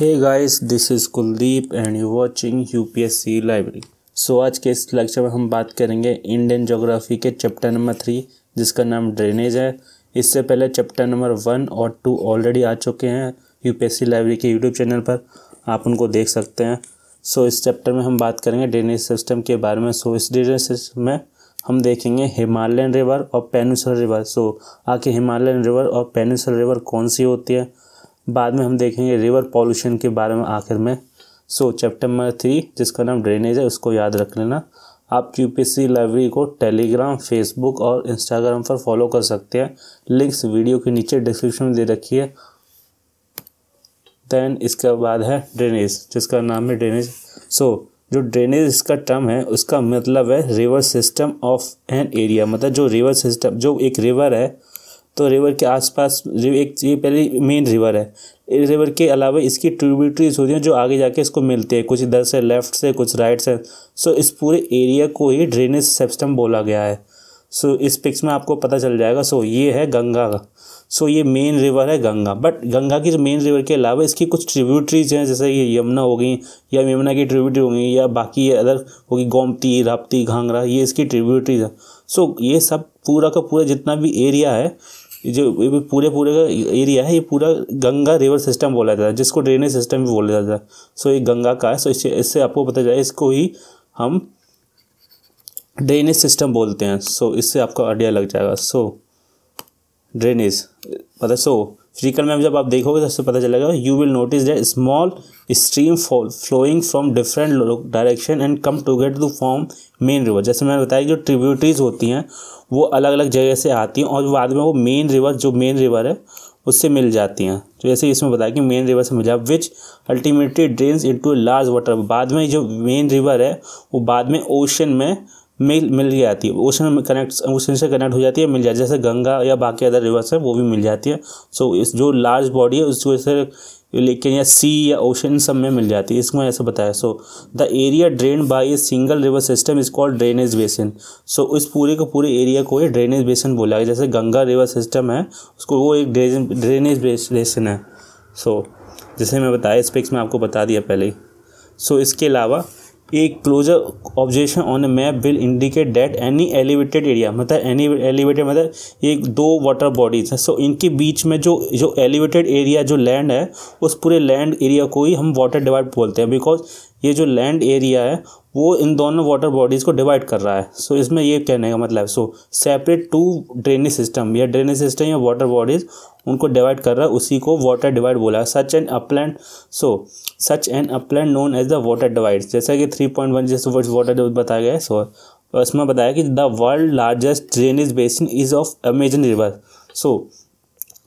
है guys this is Kuldeep and you watching UPSC library so आज के इस लेक्चर में हम बात करेंगे इंडियन जोग्राफी के चैप्टर नंबर थ्री जिसका नाम ड्रेनेज है इससे पहले चैप्टर नंबर वन और टू ऑलरेडी आ चुके हैं यूपीएससी लाइब्रेरी के यूट्यूब चैनल पर आप उनको देख सकते हैं सो so, इस चैप्टर में हम बात करेंगे ड्रेनेज सिस्टम के बारे में सो so, इस ड्रेनेज सिस्टम में हम देखेंगे हिमालयन रिवर और पेनिसुलर रिवर सो so, आखिर हिमालयन रिवर और पेनिसुलर रिवर कौन सी होती है बाद में हम देखेंगे रिवर पॉल्यूशन के बारे में आखिर में सो चैप्टर नंबर थ्री जिसका नाम ड्रेनेज है उसको याद रख लेना आप यू लाइब्रेरी को टेलीग्राम फेसबुक और इंस्टाग्राम पर फॉलो कर सकते हैं लिंक्स वीडियो के नीचे डिस्क्रिप्शन में दे रखी है दैन इसके बाद है ड्रेनेज जिसका नाम है ड्रेनेज सो जो ड्रेनेज इसका टर्म है उसका मतलब है river system of an area मतलब जो रिवर सिस्टम जो एक रिवर है तो रिवर के आसपास एक ये पहले मेन रिवर है इस रिवर के अलावा इसकी ट्रिब्यूटरीज होती हैं जो आगे जाके इसको मिलते हैं कुछ इधर से लेफ्ट से कुछ राइट से सो इस पूरे एरिया को ही ड्रेनेज सिस्टम बोला गया है सो इस पिक्स में आपको पता चल जाएगा सो ये है गंगा का सो ये मेन रिवर है गंगा बट गंगा की जो मेन रिवर के अलावा इसकी कुछ ट्रिब्यूटरीज हैं जैसे ये यमुना हो गई या यमुना की ट्रिब्यूटरी हो गई या बाकी अदर होगी गोमती राप्ती घांगरा ये इसकी ट्रिब्यूटरीज हैं सो ये सब पूरा का पूरा जितना भी एरिया है जो ये पूरे पूरे का एरिया है ये पूरा गंगा रिवर सिस्टम बोला जाता है जिसको ड्रेनेज सिस्टम भी बोला जाता है सो ये गंगा का है सो इससे इससे आपको पता जाए इसको ही हम ड्रेनेज सिस्टम बोलते हैं सो इससे आपको आइडिया लग जाएगा सो ड्रेनेज पता मतलब सो स्फेरिकल मैप जब आप देखोगे सबसे पता चलेगा you will notice the small stream fall flowing from different direction and come together to form main river जैसे मैंने बताया जो ट्रिब्यूटरीज होती हैं वो अलग अलग जगह से आती हैं और बाद में वो मेन रिवर जो मेन रिवर है उससे मिल जाती हैं तो जैसे इसमें बताया कि मेन रिवर से मिल जाए which ultimately drains into large water बाद में जो मेन रिवर है वो बाद में ओशन में मिल मिल जाती है ओशन में कनेक्ट ओशन से कनेक्ट हो जाती है मिल जाती है जैसे गंगा या बाकी अदर रिवर्स है वो भी मिल जाती है सो इस जो लार्ज बॉडी है उसको से लेकिन या सी या ओशन सब में मिल जाती है इसमें ऐसा बताया so the area drain by a single river system is called drainage basin so इस पूरे के पूरे एरिया को ही ड्रेनेज बेसिन बोला गया जैसे गंगा रिवर सिस्टम है उसको वो एक ड्रेनेज बेसिन है सो so, जैसे मैं बताया स्पेक्स में आपको बता दिया पहले ही so, सो इसके अलावा a closer objection on a map will indicate that any elevated area मतलब एनी एलिवेटेड मतलब एक दो वाटर बॉडीज हैं सो इनके बीच में जो जो एलिवेटेड एरिया जो लैंड है उस पूरे लैंड एरिया को ही हम वाटर डिवाइड बोलते हैं बिकॉज ये जो लैंड एरिया है वो इन दोनों वाटर बॉडीज़ को डिवाइड कर रहा है सो so, इसमें ये कहने का मतलब so separate two drainage system या ड्रेनेज सिस्टम या वाटर बॉडीज़ उनको डिवाइड कर रहा है उसी को वाटर डिवाइड बोला है such and upland so such and upland known as the water divide जैसा कि थ्री पॉइंट वन जैसे वर्ड वाटर बताया गया है सो so, बताया कि the world largest drainage basin is of Amazon river so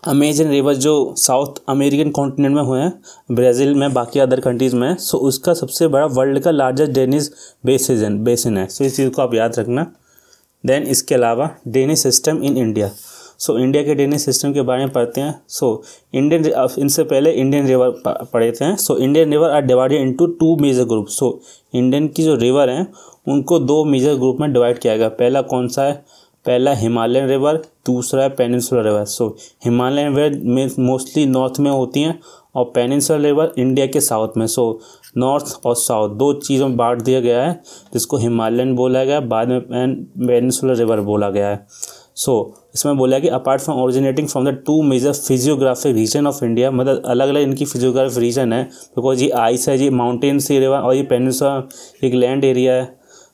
Amazon rivers जो South American continent में हुए हैं ब्राज़ील में बाकी अदर कंट्रीज़ में सो उसका सबसे बड़ा वर्ल्ड का लार्जेस्ट डेनिस बेसिजन बेसिन है सो इस चीज़ को आप याद रखना देन इसके अलावा drainage system in India so India के ड्रेनेज सिस्टम के बारे में पढ़ते हैं सो इंडियन इनसे पहले इंडियन रिवर पढ़े थे so Indian river are divided into two major group so Indian की जो रिवर हैं उनको दो मेजर ग्रुप में डिवाइड किया गया पहला कौन सा है पहला हिमालयन रिवर दूसरा है peninsular river so Himalayan river में मोस्टली नॉर्थ में होती हैं और पेनिनसुलर रिवर इंडिया के साउथ में सो नॉर्थ और साउथ दो चीज़ों में बांट दिया गया है जिसको हिमालयन बोला गया बाद में पेनिनसुलर रिवर बोला गया है सो so, इसमें बोला कि apart from originating from the two major physiographic region of India मतलब अलग अलग इनकी फिजियोग्राफिक रीजन है बिकॉज ये आइस है ये माउंटेन्स एरिया और ये पेनिसुलर एक लैंड एरिया है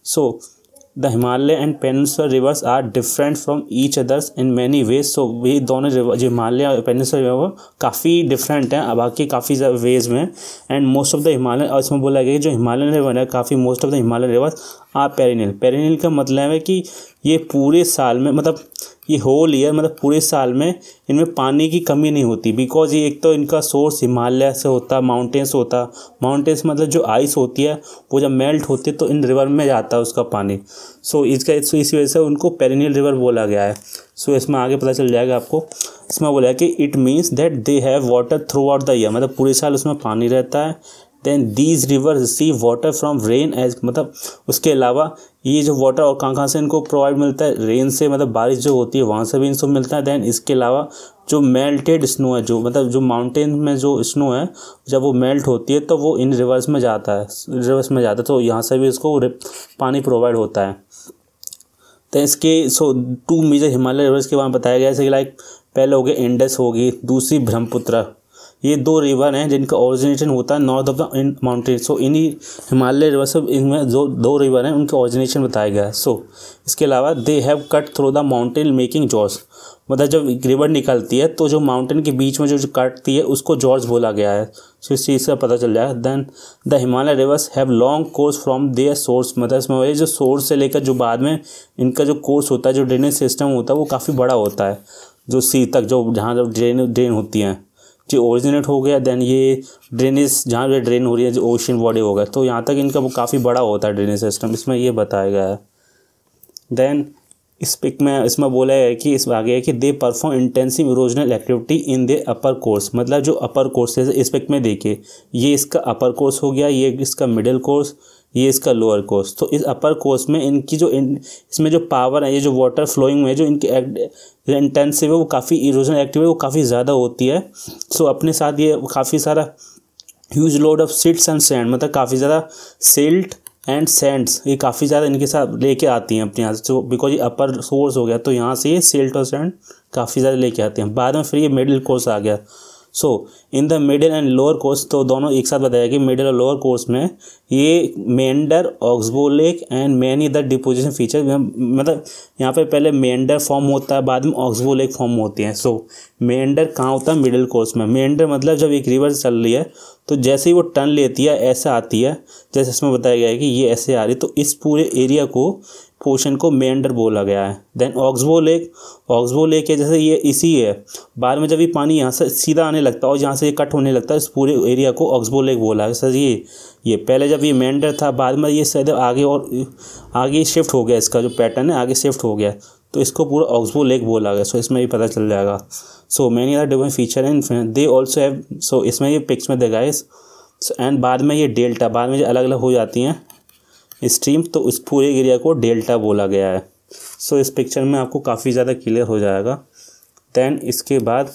so so, the Himalaya and peninsular rivers are different from each others in many ways so ये दोनों जो हिमालय और पेनसर रिवर काफ़ी डिफरेंट हैं बाकी काफ़ी वेज में and most of the Himalaya और इसमें बोला गया कि जो हिमालयन रिवर है काफ़ी most of the Himalayan rivers are perennial perennial का मतलब है कि ये पूरे साल में मतलब ये होल ईयर मतलब पूरे साल में इनमें पानी की कमी नहीं होती बिकॉज ये एक तो इनका सोर्स हिमालय से होता माउंटेन्स होता माउंटेन्स मतलब जो आइस होती है वो जब मेल्ट होती है तो इन रिवर में जाता है उसका पानी सो इसका इस वजह से उनको पेरिनियल रिवर बोला गया है सो इसमें आगे पता चल जाएगा आपको इसमें बोला है कि it means that they have water throughout the year मतलब पूरे साल उसमें पानी रहता है then these river receive water from rain as मतलब उसके अलावा ये जो वाटर और कहाँ कहाँ से इनको प्रोवाइड मिलता है रेन से मतलब बारिश जो होती है वहाँ से भी इनको मिलता है देन इसके अलावा जो मेल्टेड स्नो है जो मतलब जो माउंटेन में जो स्नो है जब वो मेल्ट होती है तो वो इन रिवर्स में जाता है रिवर्स में जाता है तो यहाँ से भी इसको पानी प्रोवाइड होता है तो इसके so two major Himalaya rivers के बारे में बताया गया जैसे लाइक पहले हो गए इंडस होगी दूसरी ब्रह्मपुत्र ये दो रिवर हैं जिनका ओरिजिनेशन होता है north of the mountain so इन्हीं हिमालय रिवर सब इनमें जो दो रिवर हैं उनके ओरिजिनेशन बताया गया है सो so, इसके अलावा they have cut through the mountain making gorge मतलब जब रिवर निकलती है तो जो माउंटेन के बीच में जो, जो काटती है उसको जॉर्ज बोला गया है सो so, इस चीज़ का पता चल जाए then the Himalaya rivers have long course from their source मतलब इसमें जो सोर्स से लेकर जो बाद में इनका जो कोर्स होता है जो ड्रेनेज सिस्टम होता है वो काफ़ी बड़ा होता है जो सी तक जो जहाँ जब ड्रेन ड्रेन होती हैं जो ओरिजिनेट हो गया देन ये ड्रेनेज जहाँ पे ड्रेन हो रही है जो ओशन बॉडी हो गया तो यहाँ तक इनका वो काफ़ी बड़ा होता है ड्रेनेज सिस्टम इसमें ये बताया गया है देन इस पिक में इसमें बोला है कि इस आ है कि they perform intensive erosional activity in the upper course मतलब जो अपर कोर्स है इस पिक में देखिए ये इसका अपर कोर्स हो गया ये इसका मिडिल कोर्स ये इसका लोअर कोर्स तो इस अपर कोर्स में इनकी जो इन इसमें जो पावर है ये जो वाटर फ्लोइंग में जो इनकी इंटेंसिव है वो काफ़ी इरोजन एक्टिव है वो काफ़ी ज़्यादा होती है सो अपने साथ ये काफ़ी सारा huge load of silts and sand मतलब काफ़ी ज़्यादा सिल्ट एंड सैंड्स ये काफ़ी ज़्यादा इनके साथ लेके आती हैं अपने यहाँ से बिकॉज तो ये अपर सोर्स हो गया तो यहाँ से ये सिल्ट और सैंड काफ़ी ज़्यादा लेके आते हैं बाद में फिर ये मिडिल कोर्स आ गया so in the middle and lower course तो दोनों एक साथ बताया कि मिडिल और लोअर कोर्स में ये meander oxbow lake and many the deposition feature मतलब यहाँ पे पहले मेंडर फॉर्म होता है बाद में ऑक्सबोलेक फॉर्म होती हैं सो मेंडर कहाँ होता है मिडिल कोर्स में मेंडर मतलब जब एक रिवर चल रही है तो जैसे ही वो टर्न लेती है ऐसे आती है जैसे इसमें बताया गया है कि ये ऐसे आ रही है तो इस पूरे एरिया को पोर्शन को मेंडर बोला गया है then oxbow lake oxbow lake है जैसे ये इसी है बाद में जब ये पानी यहाँ से सीधा आने लगता है और यहाँ से ये कट होने लगता है इस पूरे एरिया को ऑक्सबो लेक बोला है सर ये ये पहले जब ये मेंडर था बाद में ये शायद आगे और आगे शिफ्ट हो गया इसका जो पैटर्न है आगे शिफ्ट हो गया तो इसको पूरा ऑक्सबो लेक बोला गया सो इसमें भी पता चल जाएगा so many other different feature in they also have so इसमें ये पिक्स में देगा इस एंड बाद में ये डेल्टा बाद में जो अलग अलग हो जाती हैं स्ट्रीम तो उस पूरे एरिया को डेल्टा बोला गया है सो so, इस पिक्चर में आपको काफ़ी ज़्यादा क्लियर हो जाएगा दैन इसके बाद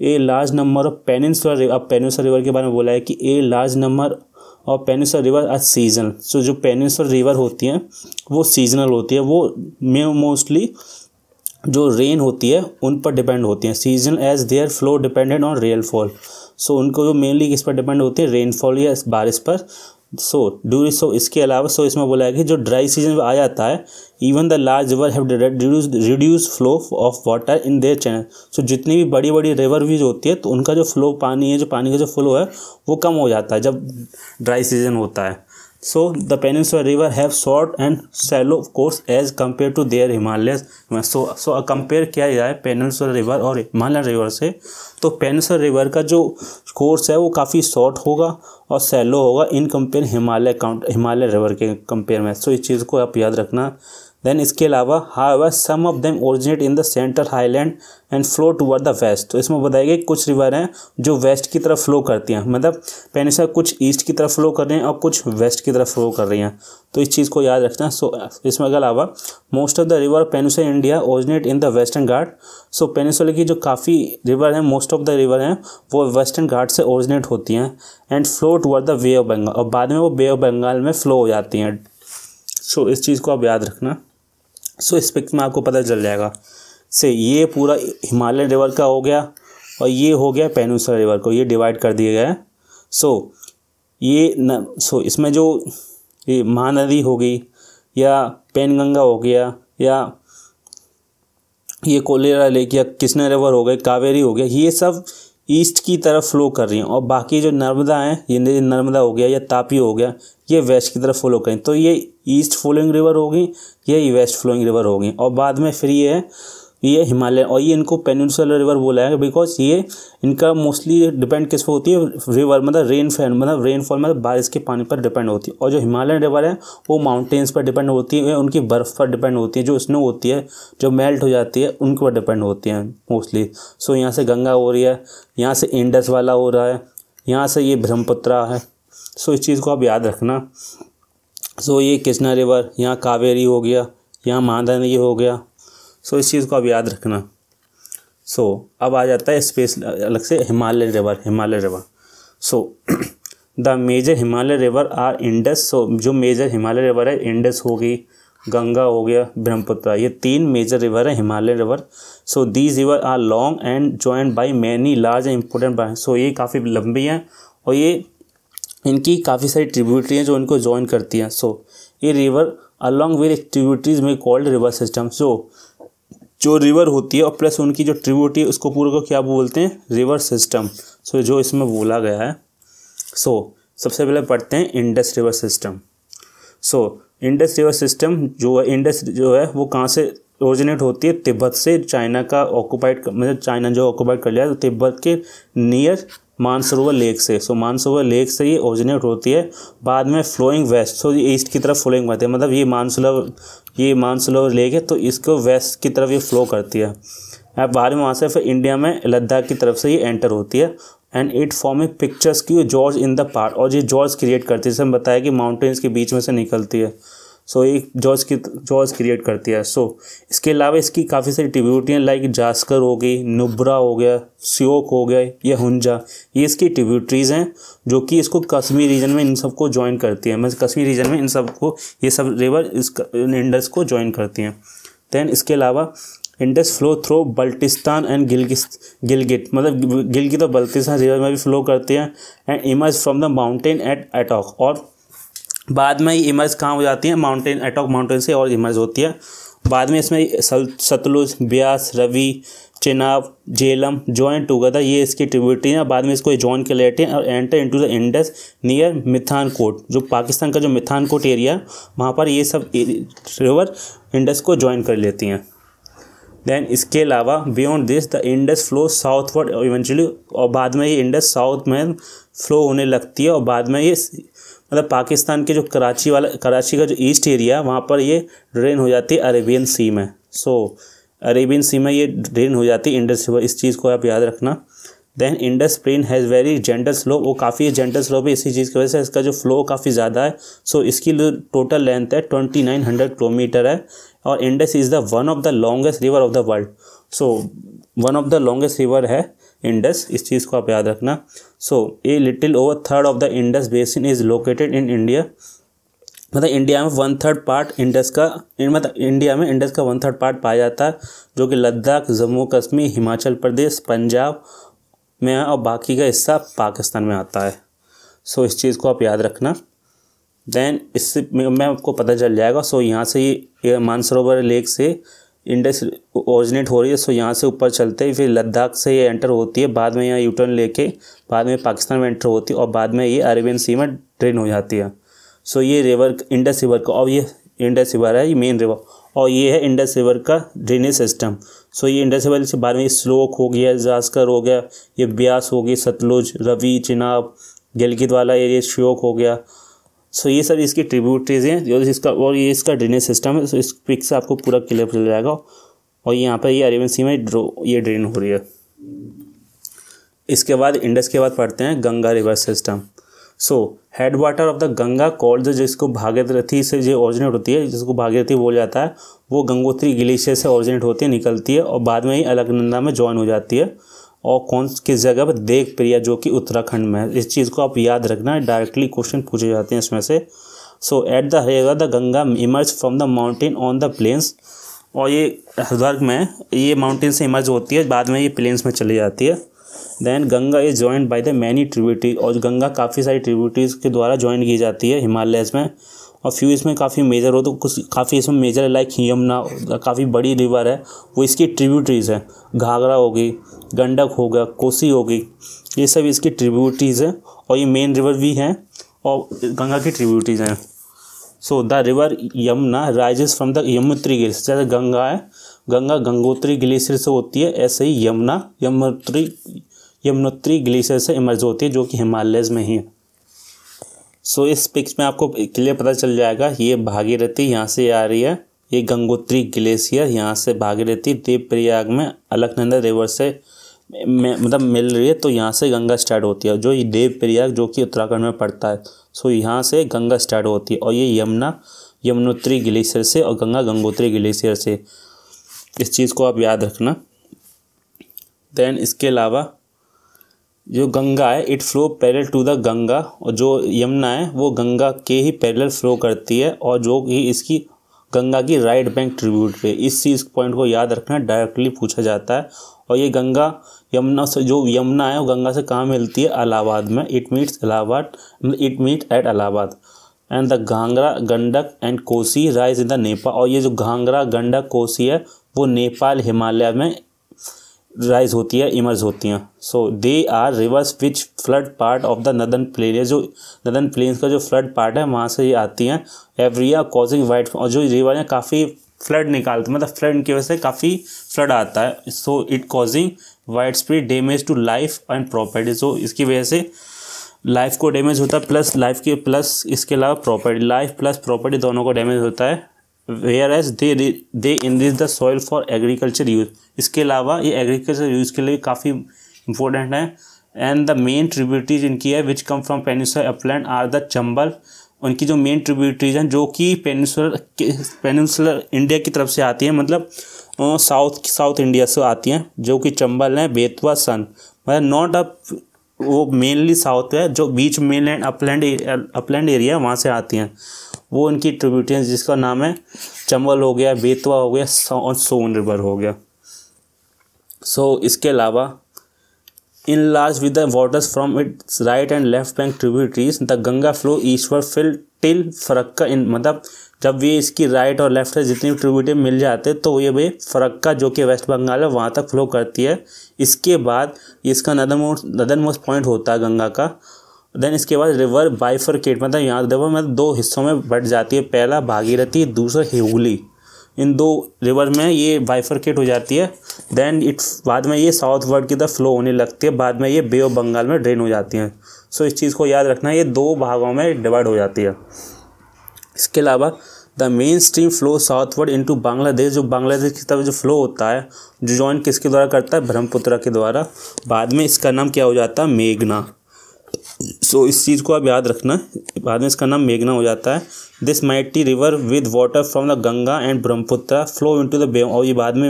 a large number of peninsular अब पेनिनसुलर रिवर के बारे में बोला है कि a large number of peninsular river are season so जो पेनिसुलर रिवर होती हैं वो सीजनल होती है वो में मोस्टली जो रेन होती है उन पर डिपेंड होती हैं season as their flow dependent on rainfall so उनको जो मेनली किस पर डिपेंड होती है रेनफॉल या बारिश पर सो ड्यूरिंग सो इसके अलावा सो इसमें बोला है कि जो ड्राई सीजन आ जाता है even the large river have reduce flow of water in their channel so जितनी भी बड़ी बड़ी रिवर व्यूज होती है तो उनका जो फ्लो पानी है जो पानी का जो फ्लो है वो कम हो जाता है जब ड्राई सीजन होता है So the Peninsula River have short and shallow course as compared to their Himalayas. So so compare किया जाए Peninsula River और Himalayan River से तो Peninsula River का जो कोर्स है वो काफ़ी शॉर्ट होगा और सैलो होगा in compare Himalaya count Himalaya river के कंपेयर में सो so, इस चीज़ को आप याद रखना देन इसके अलावा however some of them originate in the central highland and flow toward the west तो इसमें बताया गया कुछ रिवर हैं जो वेस्ट की तरफ फ्लो करती हैं मतलब पेनिसा कुछ ईस्ट की तरफ फ्लो कर रही हैं और कुछ वेस्ट की तरफ फ्लो कर रही हैं तो इस चीज़ को याद रखना सो इसमें के अलावा most of the river peninsular India originate in the western Ghat so peninsula की जो काफ़ी रिवर हैं मोस्ट ऑफ द रिवर हैं वो वेस्टर्न घाट से ओरिजिनेट होती हैं and flow toward the Bay of Bengal और बाद में वो बे ऑफ बंगाल में फ्लो हो जाती हैं सो so, इस चीज़ को आप याद रखना सो इस पिक्स में आपको पता चल जाएगा से ये पूरा हिमालयन रिवर का हो गया और ये हो गया पेनूसरा रिवर को ये डिवाइड कर दिया गया है सो ये न सो इसमें जो ये महानदी हो गई या पेनगंगा हो गया या ये कोलेरा लेक या कृष्णा रिवर हो गए कावेरी हो गया ये सब ईस्ट की तरफ फ्लो कर रही हैं और बाकी जो नर्मदा हैं ये नर्मदा हो गया या तापी हो गया ये वेस्ट की तरफ फ्लो करें तो ये ईस्ट फ्लोइंग रिवर होगी ये वेस्ट फ्लोइंग रिवर होगी और बाद में फिर ये है ये हिमालय और ये इनको पेनसुलर रिवर बोला है बिकॉज ये इनका मोस्टली डिपेंड किस पर होती है रिवर मतलब रेनफॉल मतलब रेनफॉल मतलब बारिश के पानी पर डिपेंड होती है और जो हिमालयन रिवर है वो माउंटेन्स पर डिपेंड होती है उनकी बर्फ़ पर डिपेंड होती है जो स्नो होती है जो मेल्ट हो जाती है उनके पर डिपेंड होती है मोस्टली सो यहाँ से गंगा हो रही है यहाँ से इंडस वाला हो रहा है यहाँ से ये ब्रह्मपुत्रा है सो इस चीज़ को आप याद रखना सो ये कृष्णा रिवर यहाँ कावेरी हो गया यहाँ नदी हो गया सो इस चीज़ को अब याद रखना सो so, अब आ जाता है स्पेस अलग से Himalaya river Himalaya river so the major Himalaya river are Indus so जो मेजर हिमालय रिवर है इंडस हो गई गंगा हो गया ब्रह्मपुत्र ये तीन मेजर रिवर है Himalaya river so these river are long and join by many large and important by so ये काफ़ी लंबी हैं और ये इनकी काफ़ी सारी ट्रिब्यूटरी हैं जो इनको ज्वाइन करती हैं सो so, ये रिवर अलॉन्ग विद एक्टिविटीज़ में called river system so so, जो रिवर होती है और प्लस उनकी जो ट्रिब्यूटी उसको पूरे को क्या बोलते हैं रिवर सिस्टम सो जो इसमें बोला गया है सो so, सबसे पहले पढ़ते हैं Indus river system so Indus river system जो है इंडस जो है वो कहाँ से ओरिजिनेट होती है तिब्बत से चाइना का ऑक्यूपाइड मतलब चाइना जो ऑक्यूपाइड कर लिया तो तिब्बत के नियर मानसरोवर लेक से सो मानसरोवर लेक से ये ओरिजिनेट होती है बाद में फ्लोइंग वेस्ट सो ये ईस्ट की तरफ फ्लोइंग बनती है मतलब ये मानसरोवर ये मानसरोवर लेक है तो इसको वेस्ट की तरफ ये फ्लो करती है अब बाद में वहाँ से फिर इंडिया में लद्दाख की तरफ से ये एंटर होती है and it form a picturesque gorge in the part और ये जॉर्ज क्रिएट करती है जैसे हम बताया कि माउंटेन्स के बीच में से निकलती है सो ये जॉज की जॉज क्रिएट करती है सो इसके अलावा इसकी काफ़ी सारी ट्रिब्यूटियाँ लाइक जास्कर हो गई नुब्रा हो गया सियोक हो गया या हुंजा ये इसकी ट्रिब्यूटरीज़ हैं जो कि इसको कश्मीर रीजन में इन सबको ज्वाइन करती हैं मतलब कश्मीर रीजन में इन सबको ये सब रिवर इस इंडस को ज्वाइन करती हैं दैन इसके अलावा Indus flow through Baltistan and Gilgit Gilgit मतलब गिलगित और बल्तिस्तान रिवर में भी फ्लो करते हैं and emerge from the mountain at Attock और बाद में इमर्ज कहाँ हो जाती है माउंटेन एटॉक माउंटेन से और इमर्ज होती है बाद में इसमें सतलुज ब्यास रवि चेनाब जेलम ज्वाइन टुगेदर ये इसकी ट्रिब्यूटरी है बाद में इसको ज्वाइन कर लेते हैं और enter into the Indus near Mithankot जो पाकिस्तान का जो मिथानकोट एरिया है वहाँ पर ये सब रिवर इंडस को ज्वाइन कर लेती हैं देन इसके अलावा beyond this the Indus flow southward eventually और बाद में ये इंडस साउथ में फ्लो होने लगती है और बाद में ये मतलब पाकिस्तान के जो कराची वाला कराची का जो ईस्ट एरिया वहाँ पर ये ड्रेन हो जाती है अरेबियन सी में सो अरेबियन सी में ये ड्रेन हो जाती है इंडस इस चीज़ को आप याद रखना then Indus plain has very gentle slow वो काफ़ी जेंटल स्लो भी इसी चीज़ की वजह से इसका जो फ्लो काफ़ी ज़्यादा है सो so, इसकी जो टोटल लेंथ है ट्वेंटी नाइन हंड्रेड किलोमीटर है और Indus is the one of the longest river of the world so one of the longest river है इंडस इस चीज़ को आप याद रखना so a little over third of the Indus basin is located in India मतलब India में one third part Indus का मतलब इंडिया में इंडस का वन थर्ड पार्ट पाया जाता है जो कि लद्दाख जम्मू कश्मीर हिमाचल प्रदेश पंजाब में है और बाकी का हिस्सा पाकिस्तान में आता है सो इस चीज़ को आप याद रखना देन इससे मैं आपको पता चल जाएगा सो यहाँ से ये मानसरोवर लेक से इंडस ओरिजिनेट हो रही है सो यहाँ से ऊपर चलते ही फिर लद्दाख से ये एंटर होती है बाद में यहाँ यूटर्न लेके बाद में पाकिस्तान में एंटर होती है और बाद में ये अरेबियन सी में ड्रेन हो जाती है सो ये रिवर इंडस रिवर का और ये इंडस रिवर है ये मेन रिवर और ये है इंडस रिवर का ड्रेनेज सिस्टम सो ये इंडस रिवर से बाद में स्लोक हो गया जास्कर हो गया ये ब्यास हो गई सतलुज रवि चिनाब गिलगित वाला एरिया श्योक हो गया सो ये सब इसकी ट्रिब्यूटरीज हैं जो इसका और ये इसका ड्रेनेज सिस्टम है सो इस पिक से आपको पूरा क्लियर मिल जाएगा और यहाँ पर ये अरेवन सी में ये ड्रेन हो रही है इसके बाद इंडस के बाद पढ़ते हैं Ganga river system so head water of the Ganga called जो जिसको भागीरथी से जो ऑरिजिनेट होती है जिसको भागीरथी बोला जाता है वो गंगोत्री ग्लेशियर से ऑरिजिनेट होती है निकलती है और बाद में ही अलगनंदा में ज्वाइन हो जाती है और कौन किस जगह पर देख प्रिया जो कि उत्तराखंड में है इस चीज़ को आप याद रखना है डायरेक्टली क्वेश्चन पूछे जाते हैं इसमें से so at the Haridwar the Ganga emerge from the mountain on the plains और ये हरिद्वार में ये माउंटेन से इमर्ज होती है बाद में ये प्लेन्स में चली जाती है then Ganga is joined by the many tributary और गंगा काफ़ी सारी ट्रिब्यूटीज़ के द्वारा ज्वाइन की जाती है हिमालयस में और फ्यू इसमें काफ़ी मेजर हो तो कुछ काफ़ी इसमें मेजर है लाइक यमुना काफ़ी बड़ी रिवर है वो इसकी ट्रिब्यूटरीज़ हैं घाघरा होगी गंडक हो गया कोसी होगी ये सब इसकी ट्रिब्यूटरीज़ हैं और ये मेन रिवर भी हैं और गंगा की ट्रिब्यूटरीज़ हैं so the river Yamuna rises from the Yamunotri glacier जैसे गंगा है गंगा गंगोत्री ग्लेशियर से होती है ऐसे ही यमुना यमुनोत्री यमुनोत्री ग्लेशियर से इमर्ज होती है जो कि हिमालयज में ही है सो इस पिक्स में आपको क्लियर पता चल जाएगा ये भागीरथी यहाँ से आ रही है ये गंगोत्री ग्लेशियर यहाँ से भागीरथी देव प्रयाग में अलकनंदा रिवर से मतलब मिल रही है तो यहाँ से गंगा स्टार्ट होती है जो ये देव प्रयाग जो कि उत्तराखंड में पड़ता है सो यहाँ से गंगा स्टार्ट होती है और ये यमुना यमुनोत्री ग्लेशियर से और गंगा गंगोत्री ग्लेशियर से इस चीज़ को आप याद रखना देन इसके अलावा जो गंगा है it flow parallel to the Ganga और जो यमुना है वो गंगा के ही पैरल फ्लो करती है और जो कि इसकी गंगा की राइट बैंक ट्रिब्यूट पे इस चीज़ पॉइंट को याद रखना डायरेक्टली पूछा जाता है और ये गंगा यमुना से जो यमुना है वो गंगा से कहाँ मिलती है अलाहाबाद में it meets Allahabad it meet at Allahabad and the Ghaghara Gandak and Kosi rise in the Nepal और ये जो घाघरा गंडक कोसी है वो नेपाल हिमालय में राइज होती है इमर्ज होती हैं so they are rivers which flood part of the northern plain जो नदन प्लेन्स का जो फ्लड पार्ट है वहाँ से ये आती हैं एवरी कॉजिंग वाइट और जो रिवर हैं काफ़ी फ्लड निकालते मतलब फ्लड की वजह से काफ़ी फ्लड आता है so it causing widespread damage to life and property so इसकी वजह से लाइफ को डैमेज होता है प्लस लाइफ के प्लस इसके अलावा प्रॉपर्टी लाइफ प्लस प्रॉपर्टी दोनों को डैमेज होता है whereas they they rich the soil for agriculture use इसके अलावा ये एग्रीकल्चर यूज के लिए काफ़ी इंपॉर्टेंट है एंड द मेन ट्रिब्यूटरीज इनकी है which come from peninsular upland are the Chambal उनकी जो मेन ट्रिब्यूटरीज हैं जो कि पेनिसर पेनिसुलर इंडिया की तरफ से आती हैं मतलब साउथ साउथ इंडिया से आती हैं जो कि चंबल हैं बेतवा सन मतलब नॉट अप वो मेनली साउथ है जो बीच main land upland upland area है वहाँ से आती हैं वो उनकी ट्रिब्यूटियंस जिसका नाम है चंबल हो गया बेतवा हो गया और सोन रिवर हो गया सो so, इसके अलावा enlarged with the waters from its right and left bank tributaries the Ganga flow eastward fill till Farakka in मतलब जब ये इसकी राइट और लेफ्ट से जितनी ट्रिब्यूटी मिल जाते तो ये भाई फरक्का जो कि वेस्ट बंगाल है वहाँ तक फ्लो करती है इसके बाद इसका नदर मोस्ट नदर मोस्ट पॉइंट होता है गंगा का देन इसके बाद रिवर बाइफरकेट मतलब यहाँ देखो मतलब दो हिस्सों में बट जाती है पहला भागीरथी दूसरा हिगली इन दो रिवर में ये बाइफरकेट हो जाती है देन इट बाद में ये साउथ वर्ड की तरफ फ्लो होने लगती है बाद में ये बे ऑफ बंगाल में ड्रेन हो जाती हैं सो इस चीज़ को याद रखना ये दो भागों में डिवाइड हो जाती है इसके अलावा the main stream flow southward to Bangladesh जो बांग्लादेश की तरफ जो फ्लो होता है जो ज्वाइन किसके द्वारा करता है ब्रह्मपुत्र के द्वारा बाद में इसका नाम क्या हो जाता है मेघना सो इस चीज़ को आप याद रखना बाद में इसका नाम मेघना हो जाता है this mighty river with water from the Ganga and Brahmaputra flow into the bay और ये बाद में